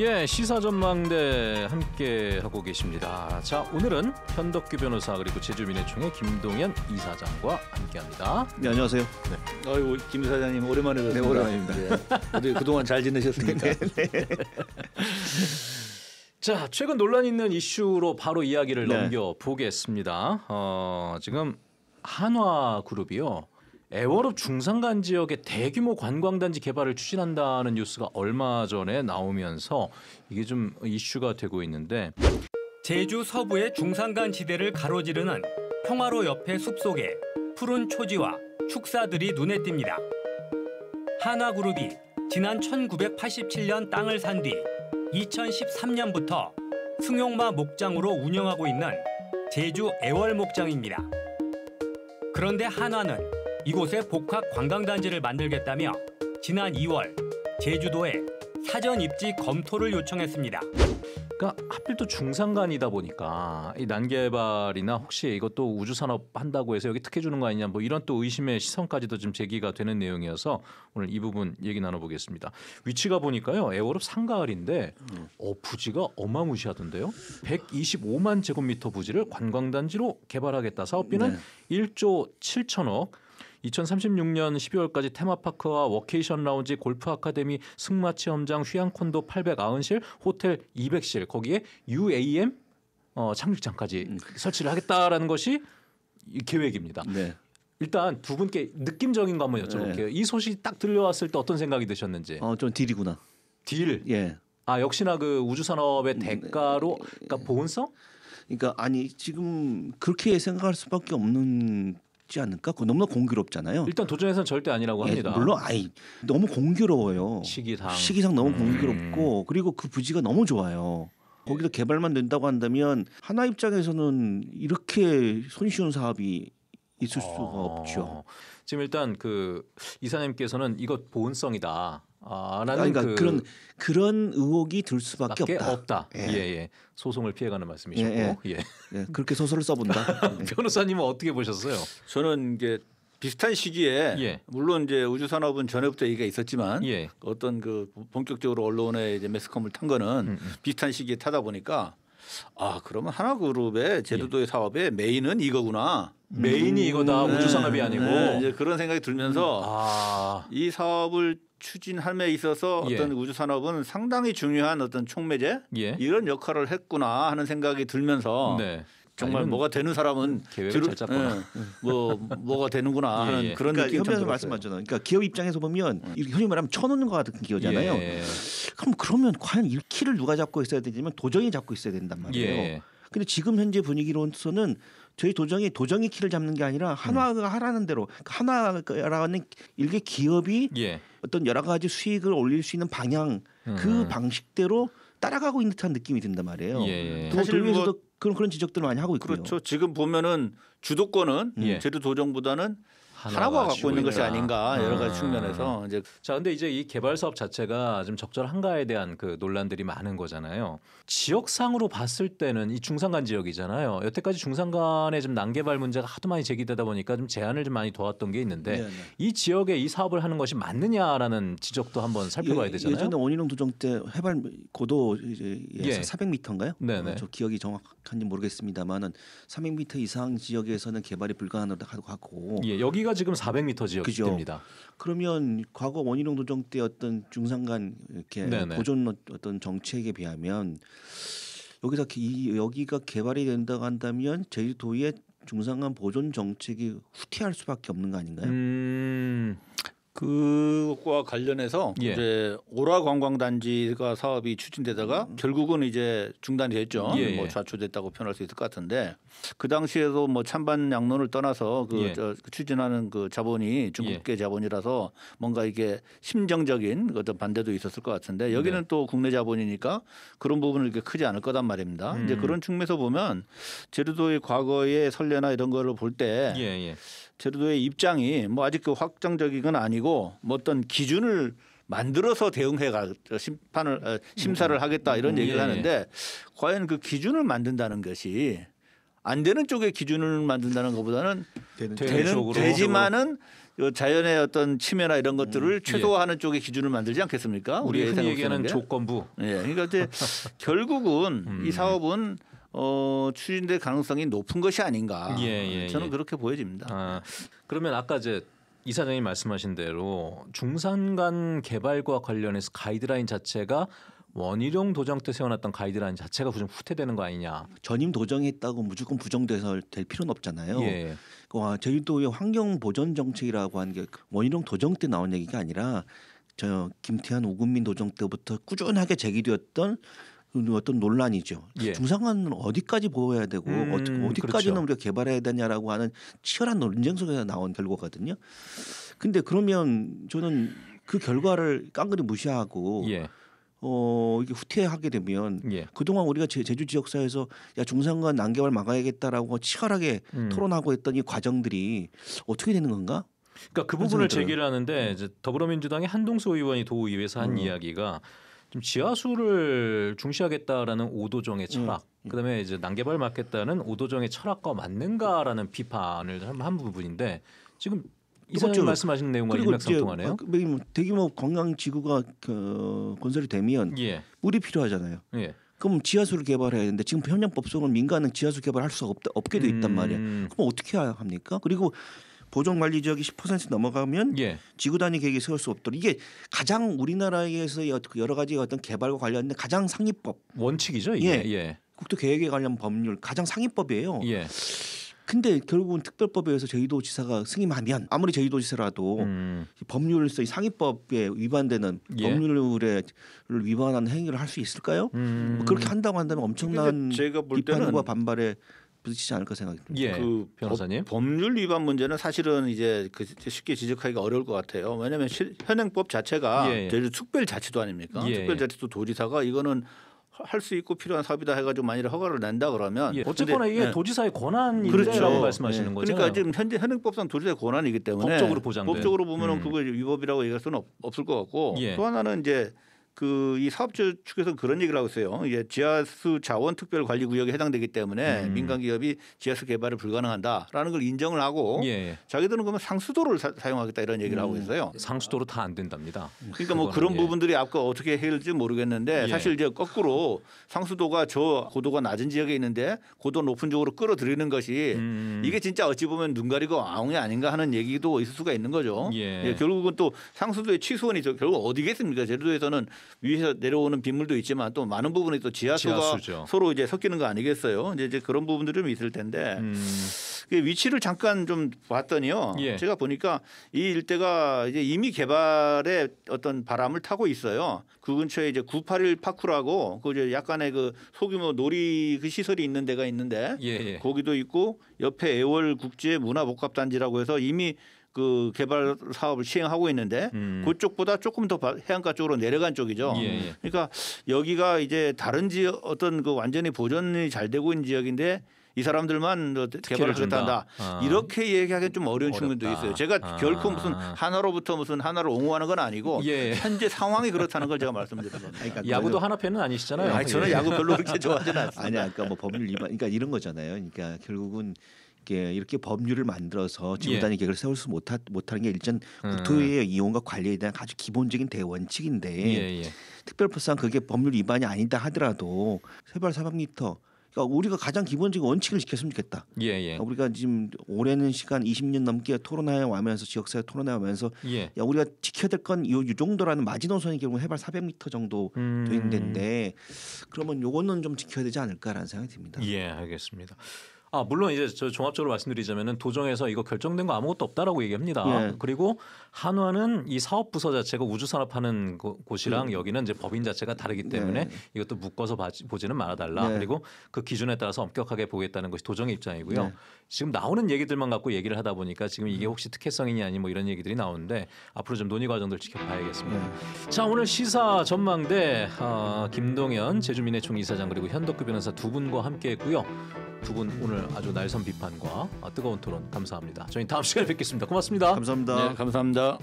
예, 시사전망대 함께 하고 계십니다. 자, 오늘은 현덕규 변호사 그리고 제주민의총회 김동현 이사장과 함께합니다. 네, 안녕하세요. 네. 아이고 어, 김 이사장님 오랜만에 네, 뵙습니다. 네, 오랜만입니다. 네. 그동안 잘 지내셨습니까? 네, 네. 자, 최근 논란 있는 이슈로 바로 이야기를 네. 넘겨 보겠습니다. 어, 지금 한화 그룹이요. 에월롭 중산간 지역의 대규모 관광단지 개발을 추진한다는 뉴스가 얼마 전에 나오면서 이게 좀 이슈가 되고 있는데 제주 서부의 중산간 지대를 가로지르는 평화로 옆에 숲속에 푸른 초지와 축사들이 눈에 띕니다. 하나그룹이 지난 1987년 땅을 산 뒤 2013년부터 승용마 목장으로 운영하고 있는 제주 애월 목장입니다. 그런데 한화는 이곳에 복합 관광단지를 만들겠다며 지난 2월 제주도에 사전 입지 검토를 요청했습니다. 그러니까 하필 또 중산간이다 보니까 이 난개발이나 혹시 이것도 우주산업 한다고 해서 여기 특혜 주는 거 아니냐 뭐 이런 또 의심의 시선까지도 좀 제기가 되는 내용이어서 오늘 이 부분 얘기 나눠보겠습니다. 위치가 보니까요 애월읍 상가을인데 음. 어, 부지가 어마무시하던데요. 125만 제곱미터 부지를 관광단지로 개발하겠다 사업비는 네. 1조 7천억. 2036년 12월까지 테마파크와 워케이션 라운지, 골프 아카데미, 승마 체험장, 휴양 콘도 890실, 호텔 200실 거기에 UAM 어, 착륙장까지 음. 설치를 하겠다라는 것이 이 계획입니다. 네. 일단 두 분께 느낌적인 거 한번 여쭤볼게요. 네. 이 소식 딱 들려왔을 때 어떤 생각이 드셨는지. 어, 좀 딜이구나. 딜. 예. 아 역시나 그 우주 산업의 음, 대가로 네. 그러니까 보온성? 그러니까 아니 지금 그렇게 생각할 수밖에 없는 있지 않을까? 그 너무나 공교롭잖아요. 일단 도전에서는 절대 아니라고 예, 합니다. 물론 아이 너무 공교로워요. 시기상 시기상 너무 음. 공교롭고 그리고 그 부지가 너무 좋아요. 거기서 개발만 된다고 한다면 하나 입장에서는 이렇게 손쉬운 사업이 있을 수가 어. 없죠. 지금 일단 그 이사님께서는 이것 보온성이다. 아, 그러니까 그... 런 그런 의혹이 들 수밖에 없다. 없다. 예. 예. 예, 소송을 피해가는 말씀이시고, 예, 예, 예. 예. 그렇게 소설을 써본다. 네. 변호사님은 어떻게 보셨어요? 저는 이제 비슷한 시기에 예. 물론 이제 우주 산업은 전에부터 얘기가 있었지만 예. 어떤 그 본격적으로 언론에 이제 매스컴을 탄 거는 음음. 음. 비슷한 시기에 타다 보니까 아 그러면 하나그룹의 예. 제주도의 예. 사업의 메인은 이거구나 메인이 이거다 음, 우주 산업이 네, 아니고 네, 이제 그런 생각이 들면서 음. 아. 이 사업을 추진함에 있어서 예. 어떤 우주 산업은 상당히 중요한 어떤 촉매제 예. 이런 역할을 했구나 하는 생각이 들면서 네. 정말 뭐가 되는 사람은 계획을 잘잡거 네. 예, 뭐 뭐가 되는구나 하는 예, 예. 그런 그러니까 협의하는 말씀 맞잖아요. 그러니까 기업 입장에서 보면 음. 이렇게 흔히 말하면 쳐놓는 과 같은 기업이잖아요. 예. 그럼 그러면 과연 일 키를 누가 잡고 있어야 되냐면 도정이 잡고 있어야 된단 말이에요. 예. 근데 지금 현재 분위기로서는 저희 도정이 도정이 키를 잡는 게 아니라 한화가 음. 하라는 대로 그러니까 한화라는 일개 기업이 예. 어떤 여러 가지 수익을 올릴 수 있는 방향 그 음. 그 방식대로 따라가고 있는 듯한 느낌이 든단 말이에요. 예. 사실 도에서도 뭐 그런 그런 지적들 을 많이 하고 있고요. 그렇죠. 지금 보면은 주도권은 예. 제주도정보다는 하나가 갖고 있는 것이 아닌가 여러 가지 음. 측면에서 이제 자 근데 이제 이 개발 사업 자체가 좀 적절한가에 대한 그 논란들이 많은 거잖아요. 지역상으로 봤을 때는 이 중산간 지역이잖아요. 여태까지 중산간에 좀 난개발 문제가 하도 많이 제기되다 보니까 좀 제한을 좀 많이 도왔던 게 있는데 네네. 네. 이 지역에 이 사업을 하는 것이 맞느냐라는 지적도 한번 예, 살펴봐야 되잖아요. 예, 전에 원희룡 도정 때 해발 고도 이제 예. 400m인가요? 네네. 어, 네. 저 기억이 정확한지 모르겠습니다만은 300m 이상 지역에서는 개발이 불가능하다고 하고 예, 여기가 여기가 지금 400m 지역입니다. 그러면 과거 원희룡 도정 때 어떤 중상간 이렇게 네네. 보존 어, 어떤 정책에 비하면 여기서 이, 여기가 개발이 된다고 한다면 제주도의 중상간 보존 정책이 후퇴할 수밖에 없는 거 아닌가요? 음... 그것과 관련해서 예. 이제 오라 관광단지가 사업이 추진되다가 음. 결국은 이제 중단이 됐죠. 예. 뭐 예. 좌초됐다고 표현할 수 있을 것 같은데 그 당시에도 뭐 찬반 양론을 떠나서 그 예. 그 추진하는 그 자본이 중국계 예. 자본이라서 뭔가 이게 심정적인 그 어떤 반대도 있었을 것 같은데 여기는 네. 또 국내 자본이니까 그런 부분은 이렇게 크지 않을 거란 말입니다. 음. 이제 그런 측면에서 보면 제주도의 과거의 선례나 이런 거를 볼때 예, 제주도의 입장이 뭐 아직 그 확정적인 건 아니고 뭐 어떤 기준을 만들어서 대응해가 심판을 어, 심사를 음. 하겠다 이런 음, 얘기를 예. 하는데 과연 그 기준을 만든다는 것이 안 되는 쪽의 기준을 만든다는 것보다는 되는, 되는 되지만은 자연의 어떤 침해나 이런 것들을 음, 예. 최소화하는 예. 쪽의 기준을 만들지 않겠습니까? 우리 얘기하는 게. 조건부. 예. 그러니까 이제 결국은 음. 이 사업은 어, 추진될 가능성이 높은 것이 아닌가. 예, 예, 네, 저는 예. 그렇게 보여집니다. 아, 그러면 아까 이제 이사장님 말씀하신 대로 중산간 개발과 관련해서 가이드라인 자체가 원희룡 도정 때 세워놨던 가이드라인 자체가 좀 후퇴되는 거 아니냐. 전임 도정했다고 무조건 부정돼서 될 필요는 없잖아요. 예. 그 와, 저희도 환경 보전 정책이라고 하는 게 원희룡 도정 때 나온 얘기가 아니라 저 김태환 오금민 도정 때부터 꾸준하게 제기되었던 음, 어떤 논란이죠. 예. 중상관은 어디까지 보호해야 되고 음, 어떻게 어디까지는 그렇죠. 우리가 개발해야 되냐라고 하는 치열한 논쟁 속에서 나온 결과거든요. 근데 그러면 저는 그 결과를 깡그리 무시하고 예. 어 이게 후퇴하게 되면 예. 그동안 우리가 제, 주 지역사에서 회야 중상관 난개발 막아야겠다라고 치열하게 음. 토론하고 했던 이 과정들이 어떻게 되는 건가? 그러니까 그 부분을 제기를 하는데 이제 더불어민주당의 한동수 의원이 도의회에서 한 음. 이야기가 좀 지하수를 중시하겠다라는 오도정의 음. 철학, 음. 그다음에 이제 난개발 맞겠다는 오도정의 철학과 맞는가라는 비판을 한 부분인데 지금 이번님 말씀하신 내용과 일맥상통하네요. 뭐 그, 뭐 대규모 관광 지구가 그 건설이 되면 예. 물이 필요하잖아요. 예. 그럼 지하수를 개발해야 되는데 지금 현장법상로 민간은 지하수 개발할 수가 없 없게 돼 있단 말이에요. 음. 그럼 어떻게 해야 합니까? 그리고 보존 관리 지역이 10% 넘어가면 예. 지구 단위 계획이 세울 수 없도록 이게 가장 우리나라에서 그 여러 가지 어떤 개발과 관련된 가장 상위법 원칙이죠. 이게. 예. 예. 국토 계획에 관련 법률 가장 상위법이에요. 예. 근데 결국은 특별법에 의해서 제주도지사가 승인하면 아무리 제주도지사라도 음. 법률에서 상위법에 위반되는 예. 법률을 위반하는 행위를 할 수 있을까요? 음. 뭐 그렇게 한다고 한다면 엄청난 제가 볼 때는 비판과 반발에 부딪히지 않을까 생각합니다. 예, 그, 그 변호사님 법률 위반 문제는 사실은 이제 그 쉽게 지적하기가 어려울 것 같아요. 왜냐하면 현행법 자체가 예, 예. 특별자치도 아닙니까? 특별자치도 예, 예. 도지사가 이거는 할 수 있고 필요한 사업이다 해가지고 만일에 허가를 낸다 그러면 예. 어쨌거나 이게 네. 도지사의 권한이라고 그렇죠. 그렇죠. 말씀하시는 네. 거죠. 그러니까 지금 현재 현행법상 도지사의 권한이기 때문에 법적으로 보장된. 법적으로 보면은 음. 그걸 위법이라고 얘기할 수는 없, 을것 같고 예. 또 하나는 이제 그이 사업주 측에서 그런 얘기를 하고 있어요. 이제 지하수 자원 특별 관리 구역에 해당되기 때문에 음. 민간 기업이 지하수 개발을 불가능한다라는 걸 인정을 하고 예. 예. 자기들은 그러면 상수도를 사, 용하겠다 이런 얘기를 음. 하고 있어요. 상수도로 다 안 된답니다. 그러니까 뭐 그런 예. 부분들이 아까 어떻게 해야 될지 모르겠는데 예. 사실 이제 거꾸로 상수도가 저 고도가 낮은 지역에 있는데 고도 높은 쪽으로 끌어들이는 것이 음. 이게 진짜 어찌 보면 눈 가리고 아웅이 아닌가 하는 얘기도 있을 수가 있는 거죠. 예. 예 결국은 또 상수도의 취소원이저 결국 어디겠습니까? 제주도에서는 위에서 내려오는 빗물도 있지만 또 많은 부분이 또 지하수가 지하수죠. 서로 이제 섞이는 거 아니겠어요? 이제, 이제 그런 부분들이 좀 있을 텐데 음. 그 위치를 잠깐 좀 봤더니요. 예. 제가 보니까 이 일대가 이제 이미 개발에 어떤 바람을 타고 있어요. 그 근처에 이제 981 파쿠라고 그 이제 약간의 그 소규모 놀이 그 시설이 있는 데가 있는데 예, 예. 거기도 있고 옆에 애월 국제 문화복합단지라고 해서 이미 그 개발 사업을 시행하고 있는데 음. 그쪽보다 조금 더 해안가 쪽으로 내려간 쪽이죠. 예. 예. 그러니까 여기가 이제 다른 지역 어떤 그 완전히 보존이 잘 되고 있는 지역인데 이 사람들만 뭐 개발을 하겠다 아. 이렇게 얘기하기는 좀 어려운 어렵다. 측면도 있어요. 제가 아. 결코 무슨 하나로부터 무슨 하나를 옹호하는 건 아니고 예. 현재 상황이 그렇다는 걸 제가 말씀드린 겁니다. 그러니까 야구도 하나 팬은 아니시잖아요. 아니, 저는 야구 별로 그렇게 좋아하지는 않습니다. 아니 아까 그러니까 뭐 법률 위반 그러니까 이런 거잖아요. 그러니까 결국은 있 이렇게 법률을 만들어서 예. 지구단위 예. 계획을 세울수 못하, 못하는 게 일전 음. 국토의 이용과 관리에 대한 아주 기본적인 대원칙인데 예, 예. 특별법상 그게 법률 위반이 아니다 하더라도 세발 사방미터 그러니까 우리가 가장 기본적인 원칙을 지켰으면 좋겠다. 예, 예. 그러니까 우리가 지금 오래는 시간 20년 넘게 토론하여 와면서 지역사회 토론해 와면서 예. 야, 우리가 지켜야 될 건이요 정도라는 마지노선의 경우 해발 400m 정도 음. 되는 데인 그러면 요거는 좀 지켜야 되지 않을까라는 생각이 듭니다. 예, 알겠습니다. 아 물론 이제 저 종합적으로 말씀드리자면은 도정에서 이거 결정된 거 아무것도 없다라고 얘기합니다. 예. 그리고 한화는 이 사업 부서 자체가 우주 산업하는 곳이랑 음. 여기는 이제 법인 자체가 다르기 네. 때문에 네. 이것도 묶어서 바지, 보지는 말아달라. 네. 그리고 그 기준에 따라서 엄격하게 보겠다는 것이 도정의 입장이고요. 네. 지금 나오는 얘기들만 갖고 얘기를 하다 보니까 지금 이게 음. 혹시 특혜성이냐 아니 뭐 이런 얘기들이 나오는데 앞으로 좀 논의 과정들 지켜봐야겠습니다. 네. 자 오늘 시사 전망대 어, 김동현 제주민의총 이사장 그리고 현덕규 변호사 두 분과 함께했고요. 두분 오늘 아주 날선 비판과 아, 뜨거운 토론 감사합니다. 저희 다음 시간에 뵙겠습니다. 고맙습니다. 감사합니다. 네, 감사합니다.